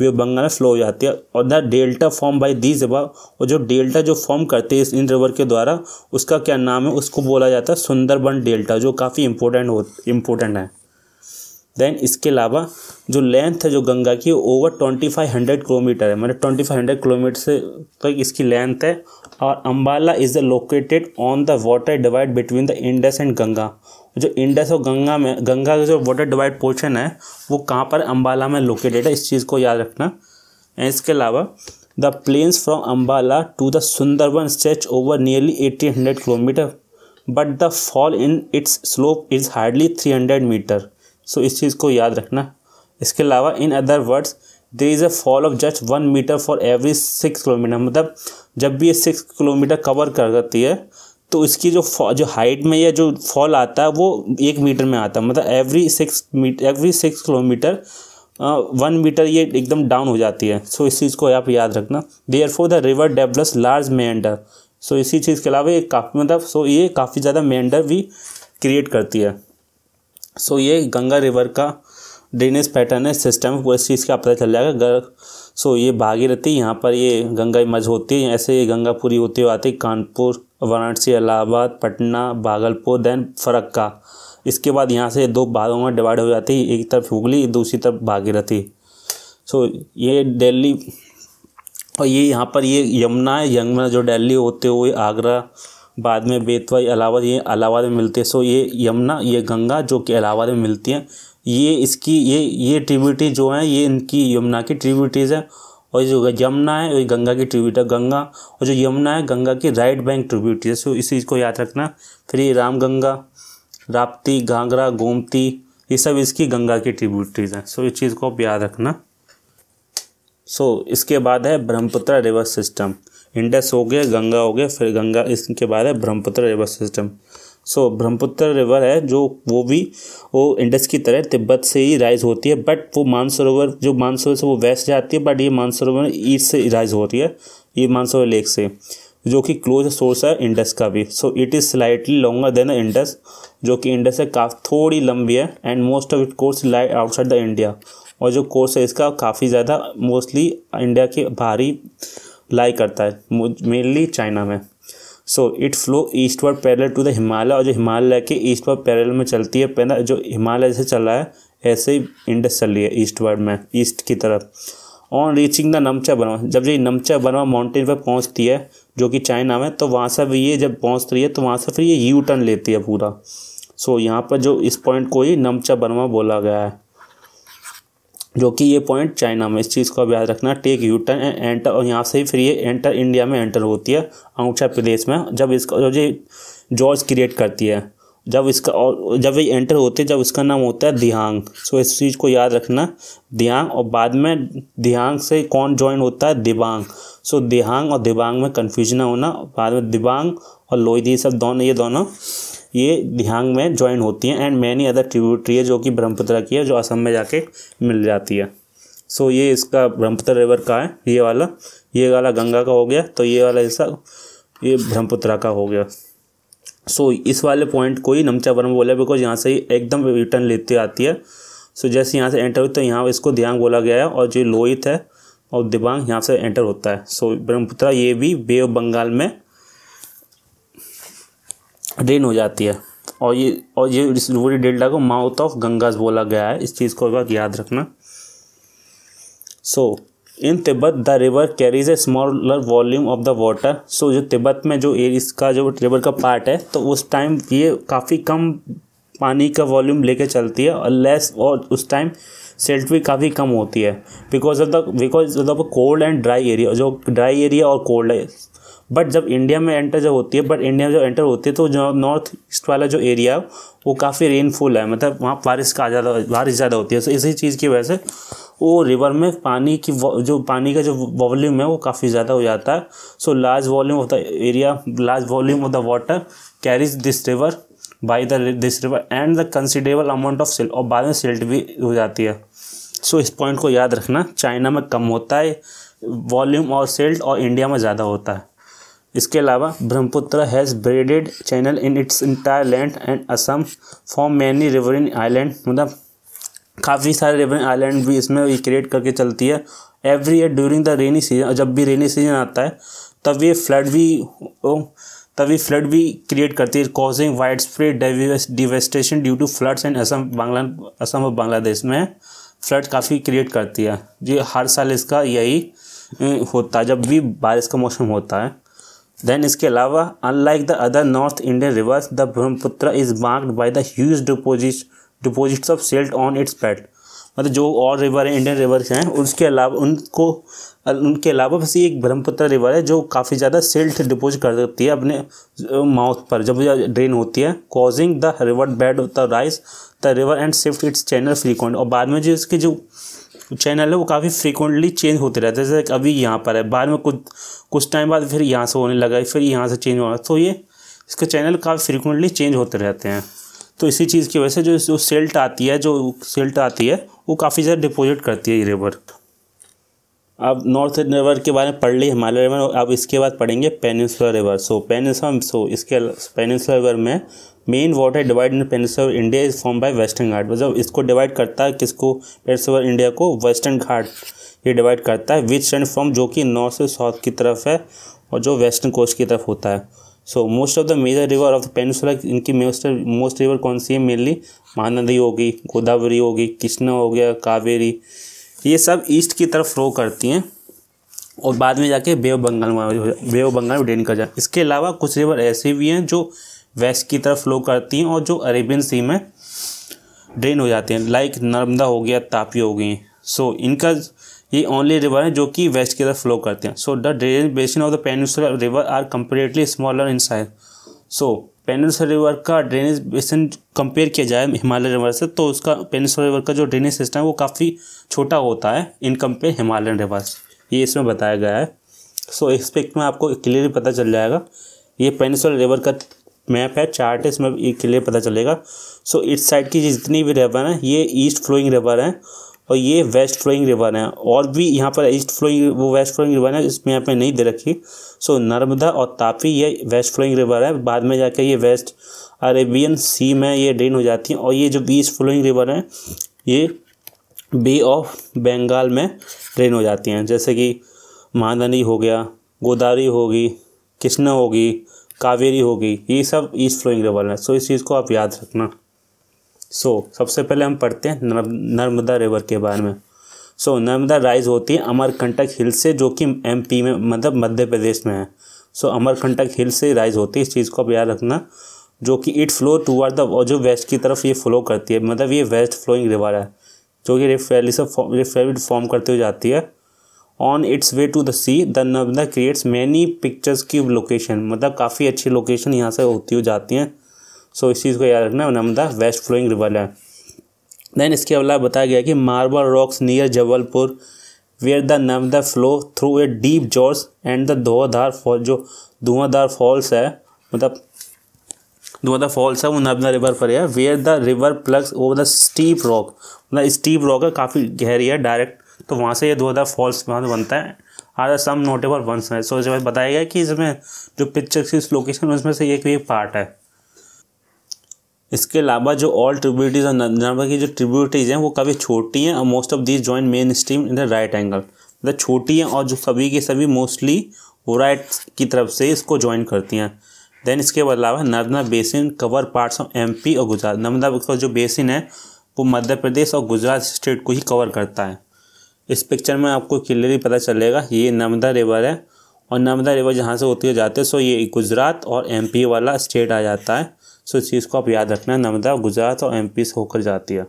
वे बंगा में फ्लो हो जाती है और the delta form by these above और जो डेल्टा जो फॉर्म करते हैं इस इन रिवर के द्वारा उसका क्या नाम है उसको बोला जाता है सुंदरबन डेल्टा जो काफ़ी इंपॉर्टेंट हो इम्पोर्टेंट है देन इसके अलावा जो लेंथ है जो गंगा की over twenty five hundred kilometre है मतलब ट्वेंटी फाइव हंड्रेड किलोमीटर से तक तो इसकी लेंथ है और Ambala is located on the water divide between the Indus and Ganga जो इंडस और गंगा में गंगा का जो वाटर डिवाइड पोर्शन है वो कहाँ पर अम्बाला में लोकेटेड है इस चीज़ को याद रखना एंड इसके अलावा the plains from Ambala to the Sundarban stretch over nearly eighteen hundred kilometre but the fall in its slope is hardly three hundred metre so इस चीज़ को याद रखना इसके अलावा in other words there is a fall of just one metre for every six kilometre मतलब जब भी ये सिक्स किलोमीटर कवर कर करती है तो इसकी जो जो हाइट में या जो फॉल आता है वो एक मीटर में आता है मतलब every six metre every six kilometre one metre ये एकदम डाउन हो जाती है सो so, इस चीज़ को आप याद रखना therefore the river develops large meander so इसी चीज़ के अलावा ये काफ़ी मतलब सो so, ये काफ़ी ज़्यादा मेंडर भी क्रिएट करती है सो so, ये गंगा रिवर का ड्रेनेज पैटर्न है सिस्टम वो इस चीज़ का पता चल जाएगा सो ये भागीरथी यहाँ पर ये गंगा मज होती है ऐसे ये गंगा पूरी होते हुए आती कानपुर वाराणसी इलाहाबाद पटना भागलपुर दैन फरक्का इसके बाद यहाँ से दो भागों में डिवाइड हो जाती है एक तरफ हुगली दूसरी तरफ भागीरथी सो ये दिल्ली और ये यहाँ पर ये यमुना है यमुना जो दिल्ली होते हुए आगरा बाद में बेतवा इलाहाबाद ये इलाहाबाद में मिलते हैं सो ये यमुना ये गंगा जो कि इलाहाबाद में मिलती हैं ये इसकी ये ये ट्रिब्यूटी जो है ये इनकी यमुना की ट्रिब्यूटीज़ है और जो यमुना है गंगा की ट्रिब्यूट है गंगा और जो यमुना है गंगा की राइट बैंक ट्रिब्यूटी है सो इस चीज़ को याद रखना फिर ये राम गंगा राप्ती घाघरा गोमती ये सब इसकी गंगा की ट्रिब्यूटीज़ हैं सो इस चीज़ को आप याद रखना सो इसके बाद है ब्रह्मपुत्र रिवर सिस्टम इंडस हो गया गंगा हो गया फिर गंगा इसके बाद है Brahmaputra river system so Brahmaputra river है जो वो भी वो इंडस की तरह तिब्बत से ही राइज होती है बट वो मानसरोवर जो मानसरोवर से वो वेस्ट जाती है बट ये मानसरोवर ईस्ट से राइज होती है ये मानसरोवर लेक से जो कि क्लोज सोर्स है इंडस का भी so it is slightly longer than Indus जो कि इंडस से काफ़ी थोड़ी लंबी है and most of it course light outside the India और जो कोर्स है इसका काफ़ी ज़्यादा मोस्टली इंडिया के बाहरी लाई करता है मेनली चाइना में so it flow eastward parallel to the Himalaya और जो हिमालय के ईस्टवर्ड पैरेलल में चलती है पैदल जो हिमालय से चल रहा है ऐसे ही इंडस चल रही है ईस्टवर्ड में ईस्ट की तरफ ऑन रीचिंग द नमचा बनवा जब ये नमचा बनवा माउंटेन पर पहुंचती है जो कि चाइना में तो वहाँ से भी ये जब पहुँच रही है तो वहाँ से फिर ये यू टर्न लेती है पूरा सो so, यहाँ पर जो इस पॉइंट को ही नमचा बनवा बोला गया है जो कि ये पॉइंट चाइना में इस चीज़ को याद रखना take U turn and enter और यहाँ से ही फिर ये एंटर इंडिया में एंटर होती है अंगूठा प्रदेश में जब इसका जो ये जॉर्ज क्रिएट करती है जब इसका और जब ये एंटर होते हैं जब इसका नाम होता है दिहांग सो इस चीज़ को याद रखना दिहांग और बाद में दिहांग से कौन ज्वाइन होता है दिबांग सो दिहांग और दिबांग में कन्फ्यूजन होना बाद में दिबांग और लोहिदी ये सब दोनों ये दोनों ये ध्यांग में ज्वाइन होती हैं एंड मैनी अदर ट्रिब्यूटरी है जो कि ब्रह्मपुत्र की है जो असम में जाके मिल जाती है सो so, ये इसका ब्रह्मपुत्र रिवर का है ये वाला ये वाला गंगा का हो गया तो ये वाला हिस्सा ये ब्रह्मपुत्रा का हो गया सो so, इस वाले पॉइंट को ही नमचावरम बोला बिकॉज यहाँ से एकदम रिटर्न लेती आती है सो so, जैसे यहाँ से एंटर हुई तो यहाँ इसको ध्यांग बोला गया है और जो लोहित है और दिबांग यहाँ से एंटर होता है सो so, ब्रह्मपुत्रा ये भी बे ऑफ बंगाल में ड्रेन हो जाती है और ये और ये इस रूवरी डेल्टा को माउथ ऑफ गंगाज बोला गया है इस चीज़ को एक बात याद रखना so so, in Tibet the river carries a smaller volume of the water so जो तिब्बत में जो इसका जो रिवर का पार्ट है तो उस टाइम ये काफ़ी कम पानी का वॉल्यूम लेके चलती है और लेस और उस टाइम सेल्ट भी काफ़ी कम होती है because of the because of the cold and dry area जो ड्राई एरिया और कोल्ड है बट जब इंडिया में एंटर जब होती है बट इंडिया में जब एंटर होती है तो जो नॉर्थ ईस्ट वाला जो एरिया है वो काफ़ी रेनफुल है मतलब वहाँ बारिश का ज़्यादा बारिश ज़्यादा होती है तो इसी चीज़ की वजह से वो रिवर में पानी की जो पानी का जो वॉल्यूम है वो काफ़ी ज़्यादा हो जाता है so large volume of the area large volume of the water carries this river by the this river and the considerable amount of silt और बाद में सिल्ट भी हो जाती है सो so, इस पॉइंट को याद रखना चाइना में कम होता है वॉल्यूम और सिल्ट और इंडिया में ज़्यादा होता है इसके अलावा Brahmaputra has braided channel in its entire land and Assam form many riverine island मतलब काफ़ी सारे रिवर आइलैंड भी इसमें क्रिएट करके चलती है every year during the rainy season जब भी रेनी सीजन आता है तब ये फ्लड भी ओ, तब ये फ्लड भी क्रिएट करती है causing widespread devastation due to floods and Assam Bangla Assam और बांग्लादेश में फ्लड काफ़ी क्रिएट करती है ये हर साल इसका यही होता है जब भी बारिश का मौसम होता है देन इसके अलावा unlike the other north Indian rivers the Brahmaputra is marked by the huge deposit deposits of silt on its bed मतलब जो और रिवर है इंडियन रिवर्स हैं उसके अलावा उनको उनके अलावा बस ये एक ब्रह्मपुत्र रिवर है जो काफ़ी ज़्यादा सेल्ट डिपोजिट कर देती है अपने माउथ पर जब ड्रेन होती है causing the river bed the rise the river and shift its channel frequent और बाद में जो इसके जो चैनल है वो काफ़ी फ्रीक्वेंटली चेंज होते रहते हैं जैसे अभी यहाँ पर है बाद में कुछ कुछ टाइम बाद फिर यहाँ से होने लगा फिर यहाँ से चेंज होगा तो ये इसके चैनल काफ़ी फ्रीक्वेंटली चेंज होते रहते हैं तो इसी चीज़ की वजह से जो जो सेल्ट आती है जो सेल्ट आती है वो काफ़ी ज़्यादा डिपोजिट करती है ये रिवर अब नॉर्थ रिवर के बारे में पढ़ ली हिमालय रिवर अब इसके बाद पढ़ेंगे पेनिसुलर रिवर सो पेनिसम सो इसके पेनिसुलर रिवर में main water divide in peninsular India is form by western Ghat मतलब इसको डिवाइड करता है किसको पेनसोवर इंडिया को वेस्टर्न घाट ये डिवाइड करता है विच एंड फॉर्म जो कि नॉर्थ से साउथ की तरफ है और जो वेस्टर्न कोस्ट की तरफ होता है so most of the major river of the peninsula इनकी मोस्ट मोस्ट रिवर कौन सी है मेनली महानदी होगी गोदावरी होगी कृष्णा हो गया कावेरी ये सब ईस्ट की तरफ फ्लो करती हैं और बाद में जाके बेव बंगाल में बेव बंगाल में ड्रेन कर जाए इसके अलावा कुछ रिवर ऐसे भी हैं जो वेस्ट की तरफ फ्लो करती हैं और जो अरेबियन सी में ड्रेन हो जाते हैं लाइक नर्मदा हो गया तापी हो गई सो so, इनका ये ओनली रिवर है जो कि वेस्ट की तरफ फ्लो करते हैं so the drainage basin of the peninsular river are comparatively smaller in size so peninsular river का ड्रेनेज बेसिन कंपेयर किया जाए हिमालय रिवर से तो उसका पेनिसुलर रिवर का जो ड्रेनेज सिस्टम है वो काफ़ी छोटा होता है इन कंपेयर हिमालयन रिवर ये इसमें बताया गया है सो so, एक्सपेक्ट में आपको क्लियरली पता चल जाएगा ये पेनिसुलर रिवर का मैप है चार्ट है इसमें क्लियर पता चलेगा सो इस साइड की जितनी भी रिवर हैं ये ईस्ट फ्लोइंग रिवर हैं और ये वेस्ट फ्लोइंग रिवर हैं और भी यहाँ पर ईस्ट फ्लोइंग वो वेस्ट फ्लोइंग रिवर है इसमें यहाँ पे नहीं दे रखी सो नर्मदा और तापी ये वेस्ट फ्लोइंग रिवर है बाद में जाकर ये वेस्ट अरेबियन सी में ये ड्रेन हो जाती है और ये जो ईस्ट फ्लोइंग रिवर है ये बे ऑफ बंगाल में ड्रेन हो जाती हैं जैसे कि महानदी हो गया गोदावरी होगी कृष्णा होगी कावेरी हो गई ये सब ईस्ट फ्लोइंग रिवर है सो इस चीज़ को आप याद रखना सो so, सबसे पहले हम पढ़ते हैं नर्मदा रिवर के बारे में सो so, नर्मदा राइज होती है अमरकंटक हिल से जो कि एमपी में मतलब मध्य प्रदेश में है सो so, अमरकंटक हिल से राइज होती है इस चीज़ को आप याद रखना जो कि इट फ्लो टू द जो वेस्ट की तरफ ये फ्लो करती है मतलब ये वेस्ट फ्लोइंग रिवर है जो कि रिफेली से रिफेलिड फॉर्म करते हुए जाती है on its way to the sea the Narmada creates many picturesque location मतलब काफ़ी अच्छी लोकेशन यहाँ से होती हो जाती हैं सो so, इस चीज़ को याद रखना नर्मदा वेस्ट फ्लोइंग रिवर है देन इसके अलावा बताया गया कि marble rocks near Jabalpur where the Narmada flow through a deep gorges and the Dhuandhar fall जो धुआंधार फॉल्स है मतलब धुआंधार फॉल्स है वो नर्मदा रिवर पर है where the river plunges over the steep rock मतलब स्टीप रॉक है काफ़ी गहरी है डायरेक्ट तो वहाँ से ये दो हज़ार फॉल्स वहाँ से बनता है आर सम नोटेबल वंस है सो जब बताया गया कि इसमें जो पिक्चर की इस लोकेशन उसमें से एक भी पार्ट है इसके अलावा जो ऑल ट्रिब्यूटीज और नर्मदा की जो ट्रिब्यूटीज हैं वो कभी छोटी हैं और most of this joint main stream in the right angle मतलब छोटी हैं और जो सभी के सभी मोस्टली राइट की तरफ से इसको ज्वाइन करती हैं देन इसके अलावा Narmada basin cover parts of MP और गुजरात नर्मदा का जो बेसिन है वो मध्य प्रदेश और गुजरात स्टेट को ही कवर करता है इस पिक्चर में आपको क्लियरली पता चलेगा ये नर्मदा रिवर है और नर्मदा रिवर जहाँ से होती हुए जाते हैं सो ये गुजरात और एमपी वाला स्टेट आ जाता है सो इस चीज़ को आप याद रखना नर्मदा गुजरात और एम से होकर जाती है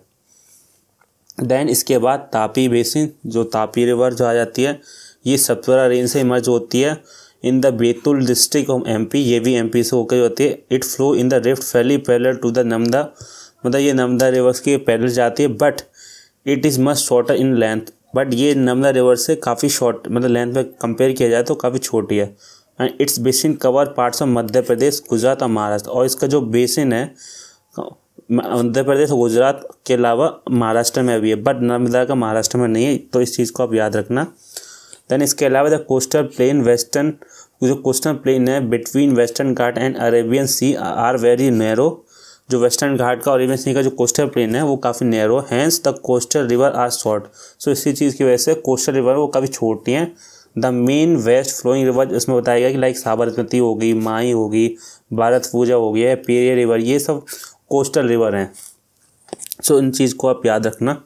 देन इसके बाद तापी बेसिन जो तापी रिवर जो आ जाती है ये सतपुरा रेंज से इमर्ज होती है in the Betul district of P ये भी पी से होकर होती है it flow in the rift valley parallel to the Narmada मतलब ये नमदा रिवर्स की पैरल जाती है but it is much shorter in length but ये नर्मदा रिवर से काफ़ी शॉर्ट मतलब लेंथ में कंपेयर किया जाए तो काफ़ी छोटी है and its basin cover parts of Madhya Pradesh Gujarat और महाराष्ट्र और इसका जो बेसिन है मध्य प्रदेश गुजरात के अलावा महाराष्ट्र में भी है बट नर्मदा का महाराष्ट्र में नहीं है तो इस चीज़ को आप याद रखना देन इसके अलावा द कोस्टल प्लेन वेस्टर्न जो कोस्टल प्लेन है between western Ghat and Arabian sea are very narrow जो वेस्टर्न घाट का और इवन सिंह का जो कोस्टल प्लेन है वो काफ़ी narrow hence the coastal river are short so इसी चीज़ की वजह से कोस्टल रिवर वो काफ़ी छोटी हैं the main west flowing river इसमें बताया गया कि लाइक साबरमती होगी माई होगी भारत पूजा हो गया पेरिया रिवर ये सब कोस्टल रिवर हैं सो so, इन चीज़ को आप याद रखना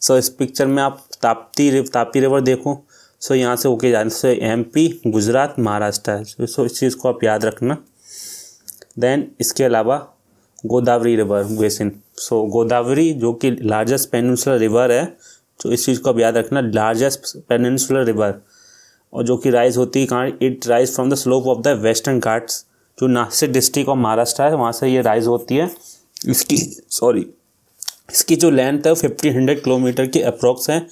सो so, इस पिक्चर में आप ताप्ती रिव, ताप्ती रिवर देखो सो so, यहाँ से होके जाने से MP Gujarat Maharashtra so so, इस चीज़ को आप याद रखना देन इसके अलावा Godavari river basin so Godavari जो कि लार्जेस्ट पेनिनसुलर रिवर है तो इस चीज़ को अब याद रखना लार्जेस्ट पेनिनसुलर रिवर और जो कि राइज होती है कहाँ it rise from the slope of the western Ghats जो नासिक डिस्ट्रिक्ट ऑफ महाराष्ट्र है वहाँ से ये राइज होती है इसकी सॉरी इसकी जो लेंथ है फिफ्टी हंड्रेड किलोमीटर की अप्रोक्स है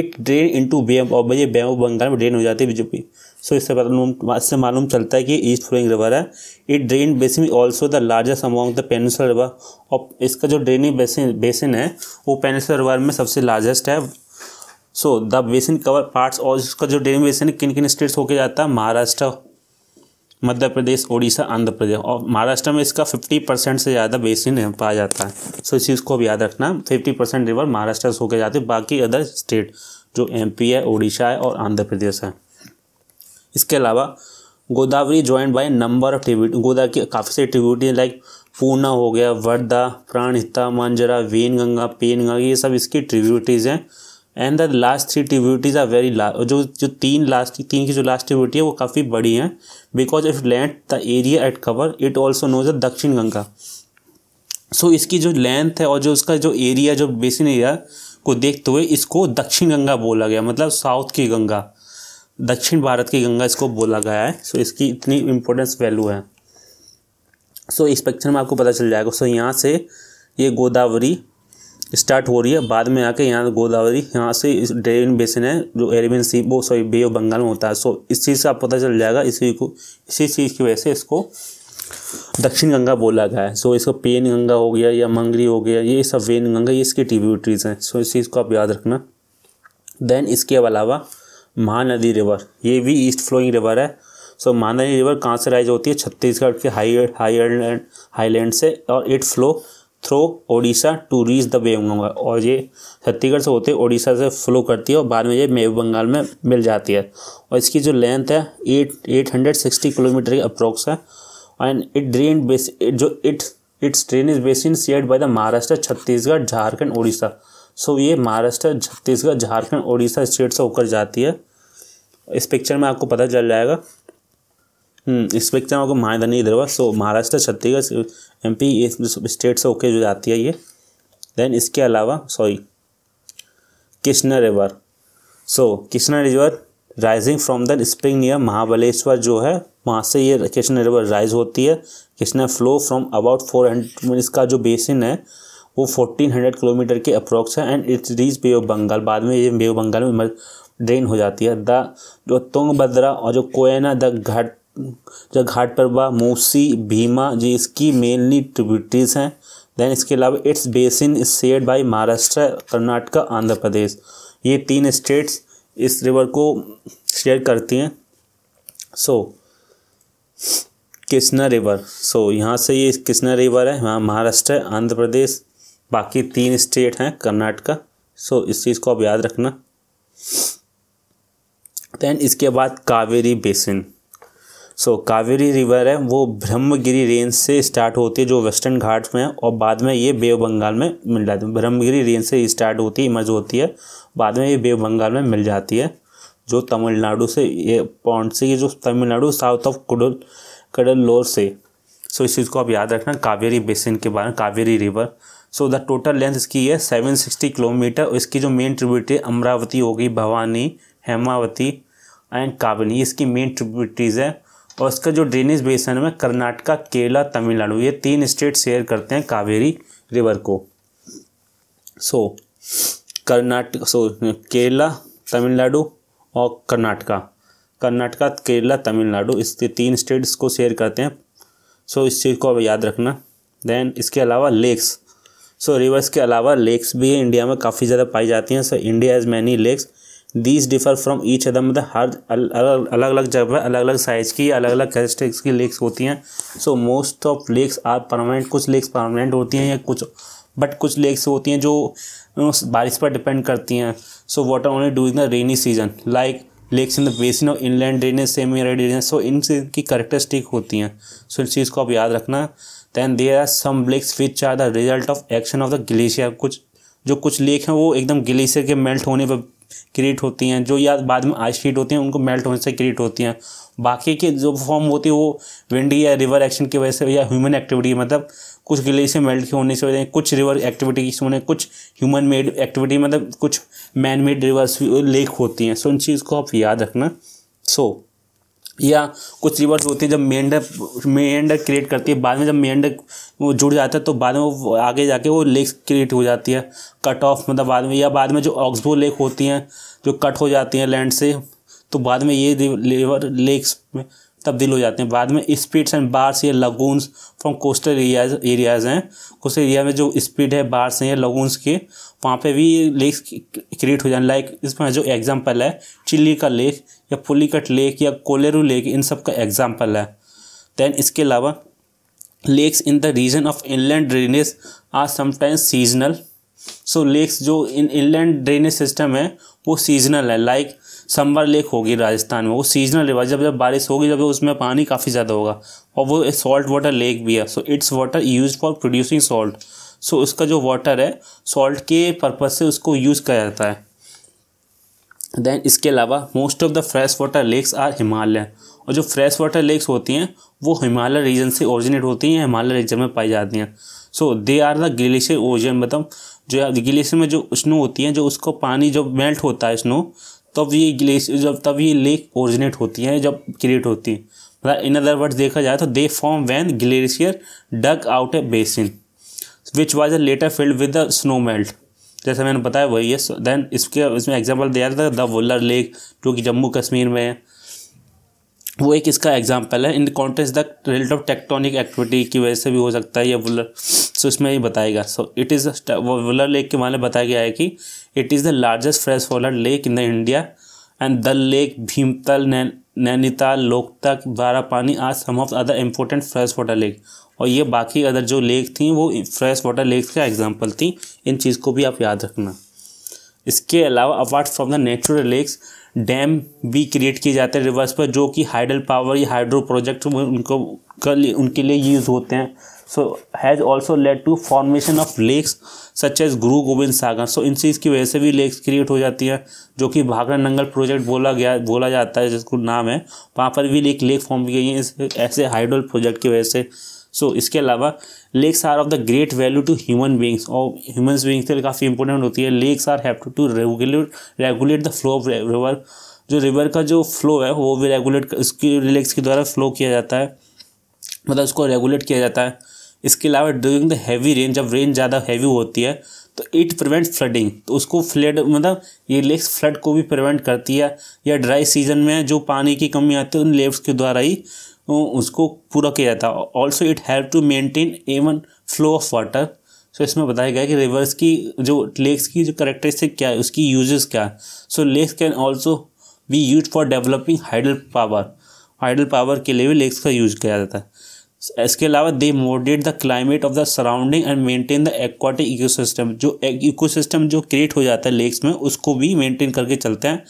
इट ड्रेन इंटू बे और बे ऑफ बंगाल में ड्रेन हो जाती है बीजेपी सो इससे इससे मालूम चलता है कि ईस्ट फ्लोइंग रिवर है it drain basin also the largest among the peninsular river और इसका जो ड्रेनिंग बेसिन बेसिन है वो पेनसल रिवर में सबसे लार्जेस्ट है so the basin cover parts और इसका जो ड्रेनिंग बेसिन किन किन स्टेट्स होके जाता है महाराष्ट्र मध्य प्रदेश उड़ीसा आंध्र प्रदेश और महाराष्ट्र में इसका फिफ्टी परसेंट से ज़्यादा बेसिन पाया जाता है सो इस चीज़ को अब याद रखना फिफ्टी परसेंट रिवर महाराष्ट्र से होकर जाते बाकी अदर स्टेट जो एमपी है उड़ीसा है और आंध्र प्रदेश है इसके अलावा Godavari joint by number of tribute गोदा की काफ़ी सारी ट्रिब्यूटी लाइक पूना हो गया वर्धा प्राणहिता मांजरा वेन गंगा पेन गंगा ये सब इसकी ट्रिब्यूटीज़ हैं and the last three tributaries are very ला जो जो तीन लास्ट तीन की जो लास्ट ट्रिब्यूटी है वो काफ़ी बड़ी हैं because if land the area at cover it also knows the Dakshin Ganga so so, इसकी जो लेंथ है और जो उसका जो एरिया जो बेसिन एरिया को देखते हुए इसको दक्षिण गंगा बोला गया मतलब साउथ की गंगा दक्षिण भारत की गंगा इसको बोला गया है सो इसकी इतनी इम्पोर्टेंस वैल्यू है सो इस पिक्चर में आपको पता चल जाएगा सो यहाँ से ये गोदावरी स्टार्ट हो रही है बाद में आके यहाँ गोदावरी यहाँ से इस ड्रेन बेसिन है जो एरेबियन सी वो सॉरी बे ऑफ बंगाल में होता है सो इस चीज़ से आप पता चल जाएगा इसी को इसी चीज़ की वजह से इसको दक्षिण गंगा बोला गया है सो इसको पेन गंगा हो गया या मंगरी हो गया ये सब वेन गंगा ये इसकी टिब्यूटरीज हैं सो इस चीज़ को आप याद रखना देन इसके अलावा महानदी रिवर ये भी ईस्ट फ्लोइंग रिवर है सो so, महानदी रिवर कहाँ से राइज होती है छत्तीसगढ़ के हाई हाईलैंड हाईलैंड से और it flow through Odisha to reach the wave Ganga और ये छत्तीसगढ़ से होते ओडिशा से फ्लो करती है और बाद में ये मेव बंगाल में मिल जाती है और इसकी जो लेंथ है eight eight hundred sixty kilometre की अप्रोक्स है एंड इट ड्रेन बेस जो it its drainage basin shared by the Maharashtra Chhattisgarh Jharkhand Orissa so ये महाराष्ट्र छत्तीसगढ़ झारखंड उड़ीसा स्टेट से होकर जाती है इस पिक्चर में आपको पता चल जाएगा हम्म, इस पिक्चर में आपको महाधनी इधर हुआ so Maharashtra Chhattisgarh M P state से होकर जो जाती है ये देन इसके अलावा sorry Krishna river so Krishna river rising from the spring near Mahabaleshwar जो है वहाँ से ये कृष्णा रिवर राइज होती है Krishna flow from about four hundred इसका जो बेसिन है वो 1400 किलोमीटर के अप्रोक्स है and its reach bay of Bengal बाद में ये बे ऑफ बंगाल में ड्रेन हो जाती है द जो बद्रा और जो कोयना द घाट जो घाट पर वह मूसी भीमा जी इसकी मेनली ट्रिब्यूटरीज हैं देन इसके अलावा its basin is shared by Maharashtra Karnataka Andhra Pradesh ये तीन स्टेट्स इस रिवर को शेयर करती हैं so so, Krishna river so so, यहाँ से ये कृष्णा रिवर है वहाँ महाराष्ट्र आंध्र प्रदेश बाकी तीन स्टेट हैं कर्नाटका सो इस चीज़ को आप याद रखना देन इसके बाद Kaveri basin so Kaveri river है वो ब्रह्मगिरी रेंज से स्टार्ट होती है जो वेस्टर्न घाट में है और बाद में ये बेव बंगाल में मिल जाती है ब्रह्मगिरी रेंज से स्टार्ट होती है इमर्ज होती है बाद में ये बेव बंगाल में मिल जाती है जो तमिलनाडु से ये पॉइंट से ये जो तमिलनाडु साउथ ऑफ कुडल लोर से सो इस चीज़ को आप याद रखना कावेरी बेसिन के बारे में Kaveri river so the total length इसकी है सेवन सिक्सटी किलोमीटर इसकी जो मेन ट्रिब्यूटरी अमरावती होगी भवानी हेमावती एंड काबिनी इसकी मेन ट्रिब्यूटरीज है और इसका जो ड्रेनेज बेसन में कर्नाटका केरला तमिलनाडु ये तीन स्टेट शेयर करते हैं कावेरी रिवर को सो कर्नाटक सो केरला तमिलनाडु और कर्नाटका कर्नाटका केरला तमिलनाडु इसके तीन स्टेट्स को शेयर करते हैं सो इस चीज़ को अब याद रखना देन इसके अलावा लेक्स सो रिवर्स के अलावा लेक्स भी इंडिया में काफ़ी ज़्यादा पाई जाती हैं so India has many lakes these differ from each other मतलब हर अलग अलग अलग जगह पर अलग अलग साइज़ की अलग अलग कैरेक्टरिस्टिक्स की लेक्स होती हैं so most of lakes are permanent कुछ लेक्स परमानेंट होती हैं या कुछ बट कुछ लेक्स होती हैं जो बारिश पर डिपेंड करती हैं so what are only do in the rainy season like lakes in the basin of inland drainage semi drainage so इन की करेक्टरिस्टिक होती हैं सो इस चीज़ को आप याद रखना then there are some lakes which are the result of action of the glacier कुछ जो कुछ लेक हैं वो एकदम ग्लेशियर के मेल्ट होने पर क्रिएट होती हैं जो या बाद में आइस फीट होती हैं उनको मेल्ट होने से क्रिएट होती हैं बाकी के जो फॉर्म होती है वो विंडी या रिवर एक्शन की वजह से या ह्यूमन एक्टिविटी मतलब कुछ ग्लेशियर मेल्ट के होने से वजह कुछ रिवर एक्टिविटी की होने कुछ ह्यूमन मेड एक्टिविटी मतलब कुछ मैन मेड रिवर्स लेक होती हैं सो इन चीज़ को आप याद रखना सो so, या कुछ रिवर्स होती हैं जब मेंढक मेंढक क्रिएट करती है बाद में जब मेंढक वो जुड़ जाता है तो बाद में वो आगे जाके वो लेक्स क्रिएट हो जाती है कट ऑफ मतलब बाद में या बाद में जो ऑक्सबो लेक होती हैं जो कट हो जाती हैं लैंड से तो बाद में ये लेवर लेक्स में तब्दील हो जाते हैं बाद में स्पीड्स एंड बार्स या lagoons from coastal areas areas हैं कोस्टल एरिया में जो स्पीड है बार्स हैं या लगून्स के वहाँ पे भी लेक्स क्रिएट हो जाए लाइक इसमें जो एग्जाम्पल है चिल्ली का लेक या पुलिकट लेक या कोलेरू लेक इन सब का एग्जाम्पल है दैन इसके अलावा lakes in the region of inland drainage are sometimes seasonal so lakes जो इन इनलैंड ड्रेनेज सिस्टम है वो सीजनल है लाइक संबर लेक होगी राजस्थान में वो सीजनल रिवर जब जब बारिश होगी जब उसमें पानी काफ़ी ज़्यादा होगा और वो सॉल्ट वाटर लेक भी है so its water use for producing salt so उसका जो वाटर है सॉल्ट के पर्पज़ से उसको यूज़ किया जाता है देन इसके अलावा most of the fresh water lakes are Himalaya और जो फ्रेश वाटर लेक्स होती हैं वो हिमालय रीजन से ओरिजिनेट होती हैं हिमालय रीजन में पाई जाती हैं so they are the glacier origin मतलब जो ग्लेशियर में जो स्नो होती है जो उसको पानी जब मेल्ट होता है स्नो तब ये ग्लेशियर जब तब ये लेक ओरिजिनेट होती है जब क्रिएट होती हैं मतलब इन अदर वर्ड्स देखा जाए तो they form when glacier dug out a basin which was a later filled with the snow melt जैसे मैंने बताया वही है देन इसके इसमें एग्जाम्पल दिया था द वुलर लेक जो कि जम्मू कश्मीर में है वो एक इसका एग्जाम्पल है in context the relate of tectonic activity की वजह से भी हो सकता है या वुलर सो इसमें ही बताएगा so it is Wular lake के माने बताया गया है कि it is the largest fresh water lake in the India and the lake Bhimtal Nainital Loktak द्वारा पानी आज some of other important fresh water lake और ये बाकी अदर जो लेक थी वो फ्रेश वाटर लेक का एग्जाम्पल थी इन चीज़ को भी आप याद रखना इसके अलावा apart from the natural lakes dam भी क्रिएट किए जाते हैं रिवर्स पर जो कि हाइडल पावर या हाइड्रो प्रोजेक्ट उनको उनके लिए यूज़ होते हैं so has also led to formation of lakes such as Guru Gobind सागर सो इन चीज़ की वजह से भी लेक्स क्रिएट हो जाती हैं जो कि भाखड़ा नंगल प्रोजेक्ट बोला गया बोला जाता है जिसको नाम है वहाँ पर भी एक लेक फॉर्म की गई है ऐसे हाइड्रोल प्रोजेक्ट की वजह से सो so, इसके अलावा lakes are of the great value to human beings और ह्यूमन बींग्स के लिए काफ़ी इंपॉर्टेंट होती है lakes are have to regulate regulate the flow of river जो रिवर का जो फ्लो है वो भी रेगुलेट उसकी लेक्स के द्वारा फ्लो किया जाता है मतलब उसको रेगुलेट किया जाता है इसके अलावा ड्यूरिंग द हैवी रेन जब रेन ज़्यादा हैवी होती है तो इट प्रिवेंट फ्लडिंग तो उसको फ्लड मतलब ये लेक्स फ्लड को भी प्रिवेंट करती है या ड्राई सीजन में जो पानी की कमी आती है उन लेव्स के द्वारा ही उसको पूरा किया जाता है also it help to maintain even flow of water so इसमें बताया गया कि रिवर्स की जो लेक्स की जो करेक्टरिस्टिक क्या है उसकी यूजेस क्या है so lakes can also be use for developing hydel power hydel power के लिए भी लेक्स का यूज किया जाता है इसके अलावा they moderate the climate of the surrounding and maintain the aquatic ecosystem जो इकोसिस्टम जो क्रिएट हो जाता है लेक्स में उसको भी मेंटेन करके चलते हैं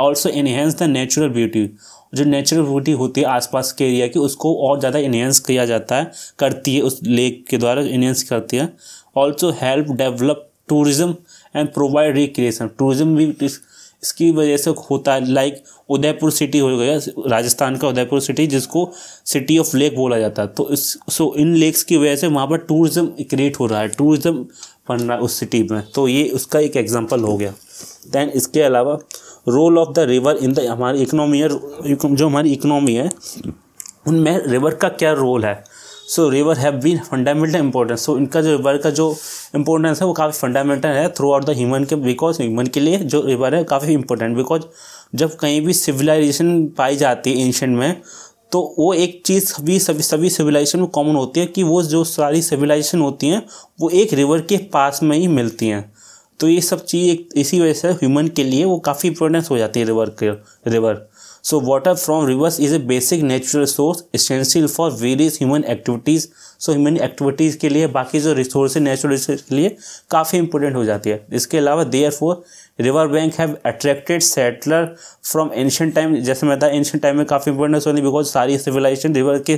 also enhance the natural beauty जो नेचुरल ब्यूटी होती है आसपास के एरिया की उसको और ज़्यादा इन्हेंस किया जाता है करती है उस लेक के द्वारा इन्हेंस करती है also help develop tourism and provide recreation tourism भी इसकी वजह से होता है लाइक उदयपुर सिटी हो गया राजस्थान का उदयपुर सिटी जिसको सिटी ऑफ लेक बोला जाता है तो इस सो इन लेक्स की वजह से वहाँ पर टूरिज़्म क्रिएट हो रहा है टूरिज़म बन रहा है उस सिटी में तो ये उसका एक एग्जाम्पल हो गया दैन इसके अलावा role of the river in the हमारी इकनॉमी जो हमारी इकनॉमी है उनमें रिवर का क्या रोल है so river have been fundamental importance so इनका जो रिवर का जो इंपॉर्टेंस है वो काफ़ी फंडामेंटल है थ्रू आउट द ह्यूमन के बिकॉज ह्यूमन के लिए जो रिवर है काफ़ी इंपॉर्टेंट बिकॉज जब कहीं भी सिविलाइजेशन पाई जाती है एंशेंट में तो वो एक चीज़ सभी सभी सभी सिविलाइजेशन में कॉमन होती है कि वो जो सारी सिविलाइजेशन होती हैं वो एक रिवर के पास में ही मिलती हैं तो ये सब चीज़ एक इसी वजह से ह्यूमन के लिए वो काफ़ी इंपॉर्टेंस हो जाती है रिवर के river so water from rivers is a basic natural resource essential for various human activities so human activities के लिए बाकी जो रिसोर्स नेचुरल रिसोर्स के लिए काफ़ी इंपॉर्टेंट हो जाती है इसके अलावा therefore river bank have attracted settler from ancient time जैसे मैं बताया एंशियंट टाइम में काफ़ी इंपॉर्टेंस होती है बिकॉज सारी सिविलाइजेशन रिवर के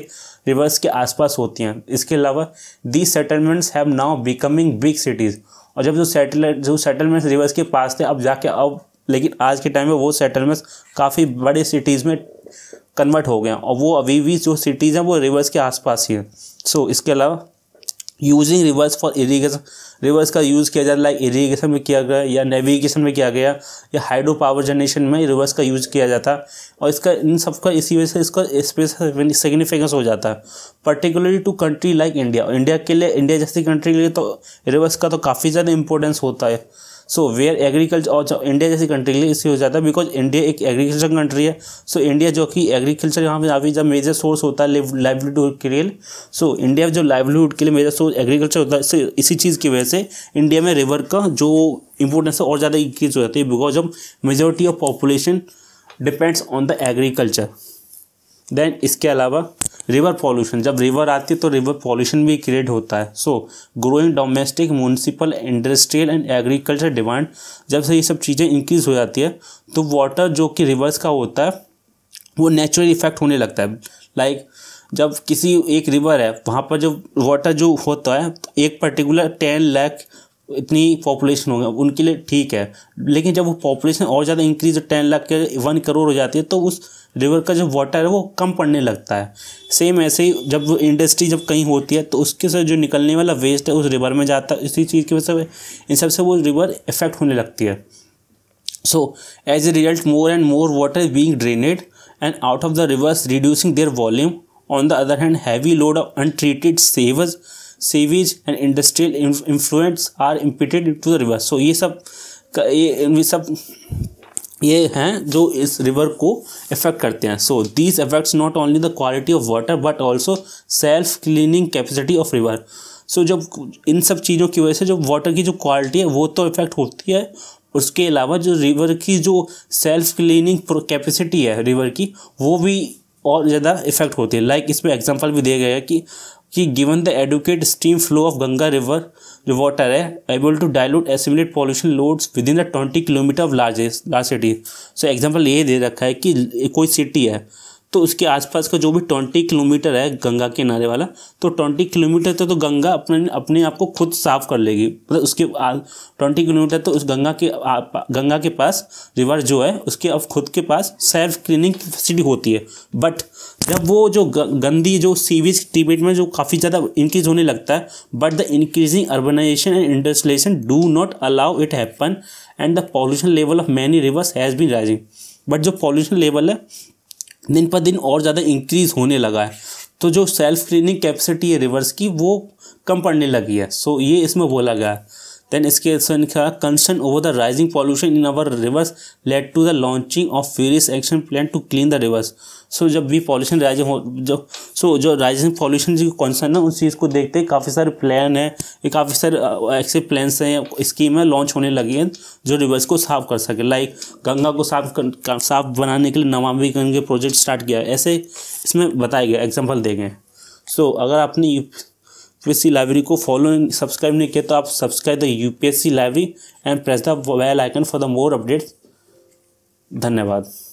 रिवर्स के आसपास होती हैं इसके अलावा the settlements have now becoming big cities और जब जो सेटलर जो सेटलमेंट्स रिवर्स के पास थे अब जाके अब लेकिन आज के टाइम में वो सेटलमेंट्स काफ़ी बड़े सिटीज़ में कन्वर्ट हो गए हैं और वो अभी भी जो सिटीज़ हैं वो रिवर्स के आसपास ही हैं सो so, इसके अलावा using rivers for irrigation rivers का यूज़ किया जाता है लाइक इरीगेशन में किया गया या नेविगेशन में किया गया या हाइड्रो पावर जनरेशन में रिवर्स का यूज़ किया जाता और इसका इन सब का इसी वजह से इसका स्पेस सिग्निफिकेंस हो जाता है particularly to country like India India के लिए इंडिया जैसी कंट्री के लिए तो रिवर्स का तो काफ़ी ज़्यादा इंपॉर्टेंस होता है सो वेयर एग्रीकल्चर और इंडिया जैसी कंट्री के लिए इससे हो जाता है बिकॉज इंडिया एक एग्रीकल्चर कंट्री है सो so, इंडिया जो कि एग्रीकल्चर यहाँ पे अभी जब मेजर सोर्स होता है लाइवलीहुड के लिए सो इंडिया जो लाइवलीहुड के लिए मेजर सोर्स एग्रीकल्चर होता है इसी चीज़ की वजह से इंडिया में रिवर का जो इंपोर्टेंस है और ज़्यादा इंक्रीज हो जाती है because of majority of population depends on the agriculture then इसके अलावा रिवर पॉल्यूशन जब रिवर आती है तो रिवर पॉल्यूशन भी क्रिएट होता है so growing domestic municipal industrial and agriculture demand जब से ये सब चीज़ें इंक्रीज़ हो जाती है तो वाटर जो कि रिवर्स का होता है वो नेचुरल इफेक्ट होने लगता है लाइक like, जब किसी एक रिवर है वहाँ पर जो वाटर जो होता है एक पर्टिकुलर टेन लैख इतनी पॉपुलेशन होगा उनके लिए ठीक है लेकिन जब वो पॉपुलेशन और ज़्यादा इंक्रीज टेन लाख के वन करोड़ हो जाती है तो उस रिवर का जो वाटर है वो कम पड़ने लगता है सेम ऐसे ही जब इंडस्ट्री जब कहीं होती है तो उसके से जो निकलने वाला वेस्ट है उस रिवर में जाता है इसी चीज़ की वजह से इन सबसे वो रिवर इफेक्ट होने लगती है so as a result more and more water being drained and out of the rivers reducing their volume on the other hand heavy load of untreated sewers sewage and industrial influence are impeded to the river so ये सब ये सब ये हैं जो इस river को effect करते हैं so these effects not only the quality of water but also self cleaning capacity of river so जब इन सब चीज़ों की वजह से जो वाटर की जो क्वालिटी है वो तो इफेक्ट होती है उसके अलावा जो रिवर की जो सेल्फ क्लीनिंग कैपेसिटी है रिवर की वो भी और ज़्यादा इफेक्ट होती है लाइक like इसमें एग्जांपल भी दिया गया है कि कि given the adequate stream flow of Ganga river जो वाटर है able to dilute assimilate pollution loads within the twenty kilometre of largest large city so example ये दे रखा है कि कोई सिटी है तो उसके आसपास का जो भी ट्वेंटी किलोमीटर है गंगा किनारे वाला तो ट्वेंटी किलोमीटर तो, तो गंगा अपने अपने आप को खुद साफ कर लेगी मतलब उसके ट्वेंटी किलोमीटर तो उस गंगा के गंगा के पास रिवर जो है उसके अब खुद के पास सेल्फ क्लीनिंग फैसिलिटी होती है बट जब वो जो गंदी जो सीवेज ट्रीटमेंट में जो काफ़ी ज़्यादा इंक्रीज होने लगता है but the increasing urbanisation and industrialisation do not allow it happen and the pollution level of many rivers has been rising but जो पॉल्यूशन लेवल है दिन पर दिन और ज़्यादा इंक्रीज़ होने लगा है तो जो सेल्फ क्लीनिंग कैपेसिटी है रिवर्स की वो कम पड़ने लगी है सो ये इसमें बोला गया है देन इसके Eskelson concern over the rising pollution in our rivers led to the launching of various action plan to clean the rivers so जब भी पॉल्यूशन राइजिंग हो जब सो so, जो राइजिंग पॉल्यूशन की कंसर्न है उस चीज़ को देखते हैं काफ़ी सारे प्लान है काफ़ी सारे ऐसे प्लान्स हैं स्कीम है लॉन्च होने लगी हैं जो रिवर्स को साफ कर सके लाइक गंगा को साफ कर, साफ बनाने के लिए नमामि गंगे प्रोजेक्ट स्टार्ट किया है ऐसे इसमें बताया गया एग्जाम्पल देंगे सो so, अगर आपने यूपीएससी लाइब्रेरी को फॉलो सब्सक्राइब नहीं किया तो आप subscribe the UPSC library and press the bell icon for the more updates धन्यवाद